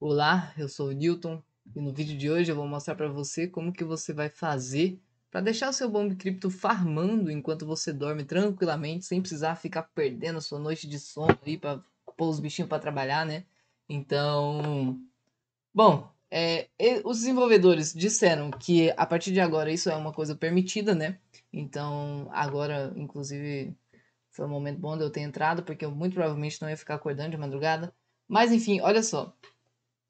Olá, eu sou o Newton e no vídeo de hoje eu vou mostrar para você como que você vai fazer para deixar o seu Bomb Cripto farmando enquanto você dorme tranquilamente, sem precisar ficar perdendo a sua noite de sono aí para pôr os bichinhos para trabalhar, né? Então, bom, é, os desenvolvedores disseram que a partir de agora isso é uma coisa permitida, né? Então, agora, inclusive, foi um momento bom de eu ter entrado, porque eu muito provavelmente não ia ficar acordando de madrugada. Mas enfim, olha só.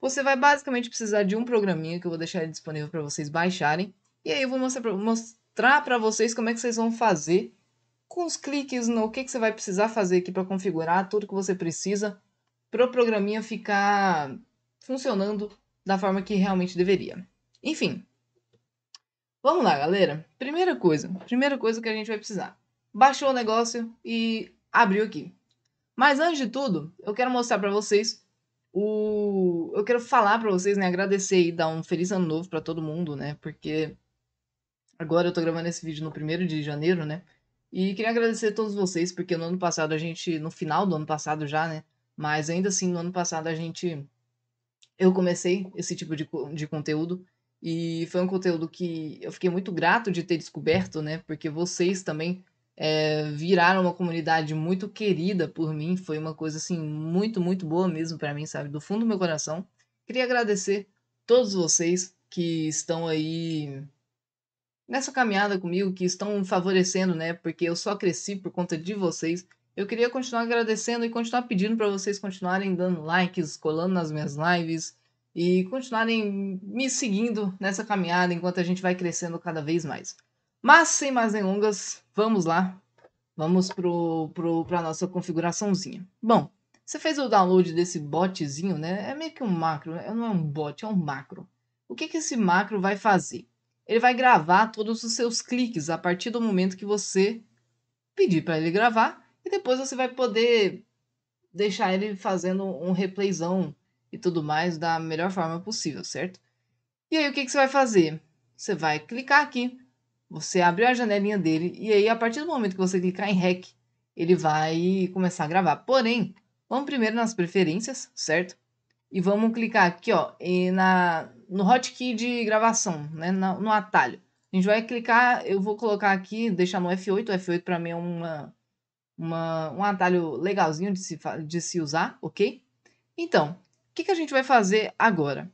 Você vai basicamente precisar de um programinha que eu vou deixar disponível para vocês baixarem. E aí eu vou mostrar para vocês como é que vocês vão fazer com os cliques no que, que você vai precisar fazer aqui para configurar tudo que você precisa para o programinha ficar funcionando da forma que realmente deveria. Enfim, vamos lá, galera. Primeira coisa, primeira coisa que a gente vai precisar. Baixou o negócio e abriu aqui. Mas antes de tudo, eu quero mostrar para vocês o... Eu quero falar para vocês, né? Agradecer e dar um feliz ano novo para todo mundo, né? Porque agora eu tô gravando esse vídeo no primeiro de janeiro, né? E queria agradecer a todos vocês, porque no ano passado a gente, no final do ano passado já, né? Mas ainda assim, no ano passado a gente. Eu comecei esse tipo de, de conteúdo. E foi um conteúdo que eu fiquei muito grato de ter descoberto, né? Porque vocês também é, viraram uma comunidade muito querida por mim. Foi uma coisa assim muito, muito boa mesmo para mim, sabe? Do fundo do meu coração. Queria agradecer todos vocês que estão aí nessa caminhada comigo, que estão favorecendo, né? Porque eu só cresci por conta de vocês. Eu queria continuar agradecendo e continuar pedindo para vocês continuarem dando likes, colando nas minhas lives e continuarem me seguindo nessa caminhada enquanto a gente vai crescendo cada vez mais. Mas sem mais delongas, Vamos lá, vamos para pro, pro, a nossa configuraçãozinha. Bom, você fez o download desse botzinho, né? É meio que um macro, né? não é um bot, é um macro. O que, que esse macro vai fazer? Ele vai gravar todos os seus cliques a partir do momento que você pedir para ele gravar e depois você vai poder deixar ele fazendo um replayzão e tudo mais da melhor forma possível, certo? E aí o que, que você vai fazer? Você vai clicar aqui você abriu a janelinha dele e aí a partir do momento que você clicar em REC, ele vai começar a gravar. Porém, vamos primeiro nas preferências, certo? E vamos clicar aqui, ó, na, no hotkey de gravação, né, no, no atalho. A gente vai clicar, eu vou colocar aqui, deixar no F8. O F8 para mim é uma, uma, um atalho legalzinho de se, de se usar, ok? Então, o que, que a gente vai fazer agora?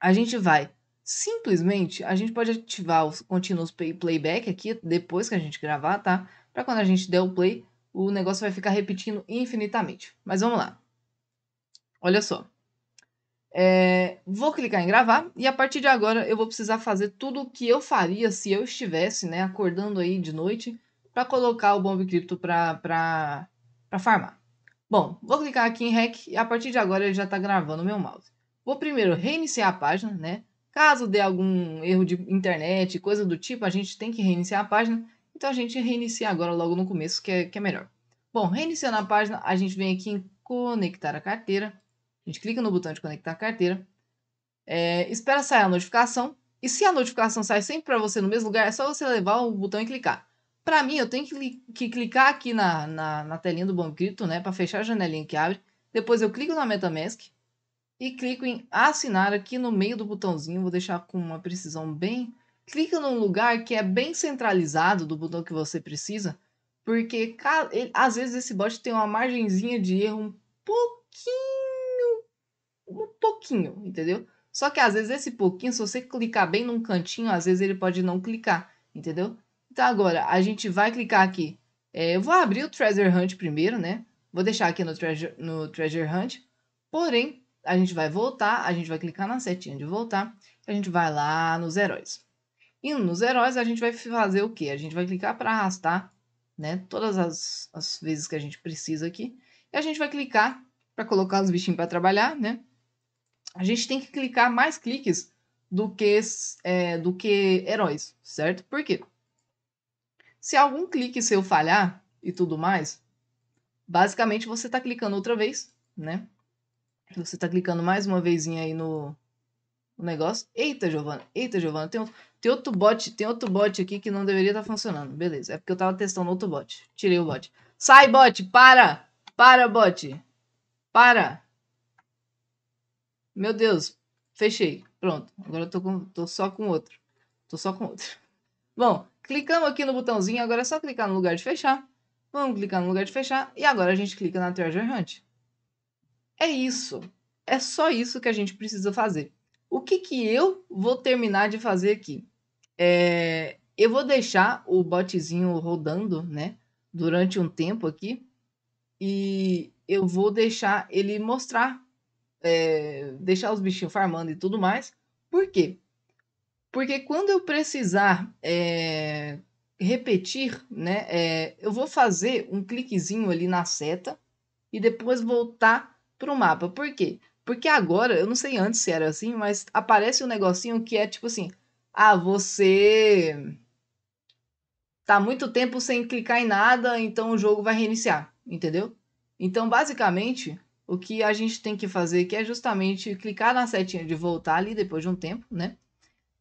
A gente vai Simplesmente a gente pode ativar o Continuous play, Playback aqui depois que a gente gravar, tá? Para quando a gente der o play, o negócio vai ficar repetindo infinitamente. Mas vamos lá. Olha só. É, vou clicar em gravar e a partir de agora eu vou precisar fazer tudo o que eu faria se eu estivesse né, acordando aí de noite para colocar o Bomb Crypto para farmar. Bom, vou clicar aqui em REC e a partir de agora ele já está gravando o meu mouse. Vou primeiro reiniciar a página, né? Caso dê algum erro de internet, coisa do tipo, a gente tem que reiniciar a página. Então a gente reinicia agora logo no começo, que é, que é melhor. Bom, reiniciando a página, a gente vem aqui em conectar a carteira. A gente clica no botão de conectar a carteira. É, espera sair a notificação. E se a notificação sai sempre para você no mesmo lugar, é só você levar o botão e clicar. Para mim, eu tenho que, que clicar aqui na, na, na telinha do Banco Cripto, né, para fechar a janelinha que abre. Depois eu clico na MetaMask e clico em assinar aqui no meio do botãozinho, vou deixar com uma precisão bem... Clica num lugar que é bem centralizado do botão que você precisa, porque às vezes esse bot tem uma margenzinha de erro um pouquinho, um pouquinho, entendeu? Só que às vezes esse pouquinho, se você clicar bem num cantinho, às vezes ele pode não clicar, entendeu? Então agora, a gente vai clicar aqui. É, eu vou abrir o Treasure Hunt primeiro, né? Vou deixar aqui no Treasure, no Treasure Hunt. Porém, a gente vai voltar, a gente vai clicar na setinha de voltar, a gente vai lá nos heróis. e nos heróis, a gente vai fazer o quê? A gente vai clicar para arrastar, né, todas as, as vezes que a gente precisa aqui, e a gente vai clicar para colocar os bichinhos para trabalhar, né? A gente tem que clicar mais cliques do que, é, do que heróis, certo? Por quê? Se algum clique seu falhar e tudo mais, basicamente você está clicando outra vez, né? Você tá clicando mais uma vez aí no, no negócio. Eita, Giovana. Eita, Giovana. Tem, tem outro bot. Tem outro bot aqui que não deveria estar tá funcionando. Beleza. É porque eu tava testando outro bot. Tirei o bot. Sai, bot. Para. Para, bot. Para. Meu Deus. Fechei. Pronto. Agora eu tô, com, tô só com outro. Tô só com outro. Bom, clicamos aqui no botãozinho. Agora é só clicar no lugar de fechar. Vamos clicar no lugar de fechar. E agora a gente clica na Treasure Hunt. É isso. É só isso que a gente precisa fazer. O que, que eu vou terminar de fazer aqui? É, eu vou deixar o botezinho rodando, né? Durante um tempo aqui. E eu vou deixar ele mostrar. É, deixar os bichinhos farmando e tudo mais. Por quê? Porque quando eu precisar é, repetir, né? É, eu vou fazer um cliquezinho ali na seta e depois voltar para o mapa. Por quê? Porque agora, eu não sei antes se era assim, mas aparece um negocinho que é tipo assim: ah, você tá muito tempo sem clicar em nada, então o jogo vai reiniciar, entendeu? Então, basicamente, o que a gente tem que fazer que é justamente clicar na setinha de voltar ali depois de um tempo, né?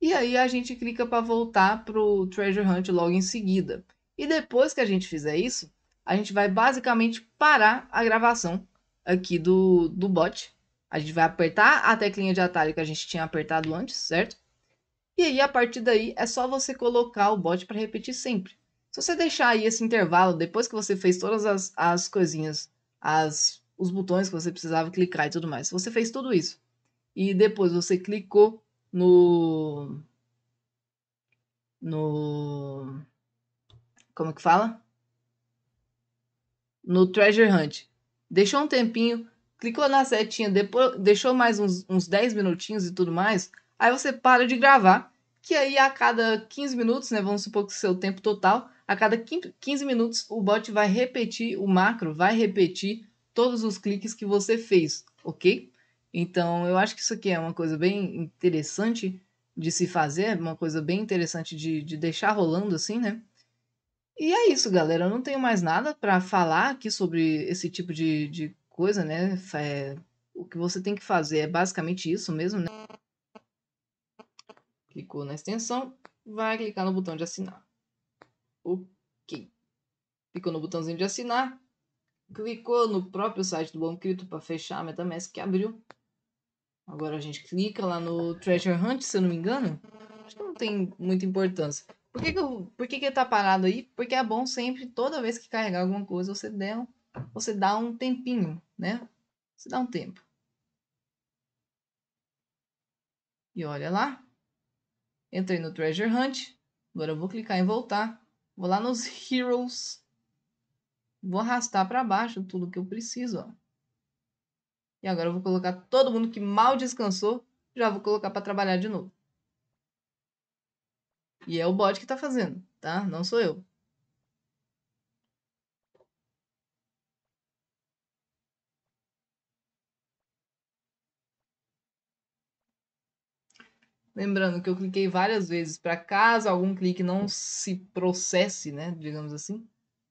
E aí a gente clica para voltar pro Treasure Hunt logo em seguida. E depois que a gente fizer isso, a gente vai basicamente parar a gravação aqui do, do bot. A gente vai apertar a teclinha de atalho que a gente tinha apertado antes, certo? E aí, a partir daí, é só você colocar o bot para repetir sempre. Se você deixar aí esse intervalo, depois que você fez todas as, as coisinhas, as, os botões que você precisava clicar e tudo mais, se você fez tudo isso, e depois você clicou no... no... como que fala? No Treasure Hunt deixou um tempinho, clicou na setinha, depois, deixou mais uns, uns 10 minutinhos e tudo mais, aí você para de gravar, que aí a cada 15 minutos, né, vamos supor que seja o tempo total, a cada 15 minutos o bot vai repetir, o macro vai repetir todos os cliques que você fez, ok? Então eu acho que isso aqui é uma coisa bem interessante de se fazer, uma coisa bem interessante de, de deixar rolando assim, né? E é isso, galera. Eu não tenho mais nada para falar aqui sobre esse tipo de, de coisa, né? É, o que você tem que fazer é basicamente isso mesmo, né? Clicou na extensão, vai clicar no botão de assinar. Ok. Clicou no botãozinho de assinar, clicou no próprio site do Banco Cripto para fechar a MetaMask que abriu. Agora a gente clica lá no Treasure Hunt, se eu não me engano. Acho que não tem muita importância. Por que, que, eu, por que, que tá parado aí? Porque é bom sempre, toda vez que carregar alguma coisa, você, der um, você dá um tempinho, né? Você dá um tempo. E olha lá. Entrei no Treasure Hunt. Agora eu vou clicar em voltar. Vou lá nos Heroes. Vou arrastar para baixo tudo que eu preciso, ó. E agora eu vou colocar todo mundo que mal descansou, já vou colocar para trabalhar de novo. E é o bot que tá fazendo, tá? Não sou eu. Lembrando que eu cliquei várias vezes para caso algum clique não se processe, né? Digamos assim.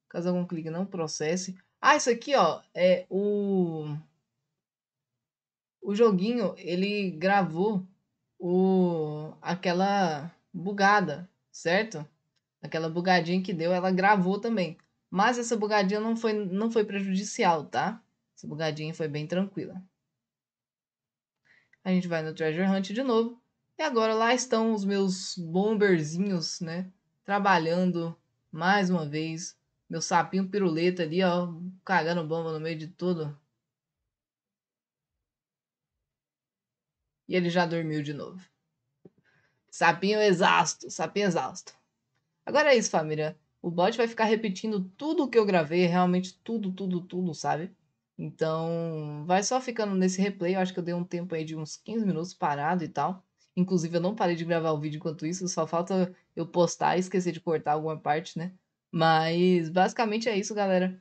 Caso algum clique não processe. Ah, isso aqui, ó, é o o joguinho, ele gravou o aquela bugada, certo? Aquela bugadinha que deu, ela gravou também. Mas essa bugadinha não foi, não foi prejudicial, tá? Essa bugadinha foi bem tranquila. A gente vai no Treasure Hunt de novo. E agora lá estão os meus bomberzinhos, né? Trabalhando mais uma vez. Meu sapinho piruleta ali, ó. Cagando bomba no meio de tudo. E ele já dormiu de novo. Sapinho exausto, sapinho exausto. Agora é isso, família. O bot vai ficar repetindo tudo o que eu gravei, realmente tudo, tudo, tudo, sabe? Então, vai só ficando nesse replay. Eu acho que eu dei um tempo aí de uns 15 minutos parado e tal. Inclusive, eu não parei de gravar o vídeo enquanto isso, só falta eu postar e esquecer de cortar alguma parte, né? Mas basicamente é isso, galera.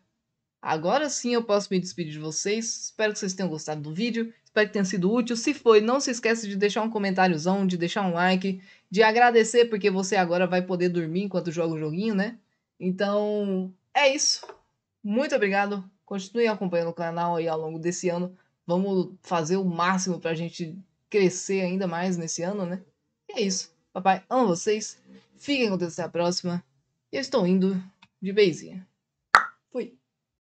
Agora sim eu posso me despedir de vocês. Espero que vocês tenham gostado do vídeo. Espero que tenha sido útil. Se foi, não se esqueça de deixar um comentáriozão, de deixar um like, de agradecer, porque você agora vai poder dormir enquanto joga o joguinho, né? Então, é isso. Muito obrigado. Continue acompanhando o canal aí ao longo desse ano. Vamos fazer o máximo pra gente crescer ainda mais nesse ano, né? E é isso. Papai, amo vocês. Fiquem com Deus até a próxima. E eu estou indo de beizinha.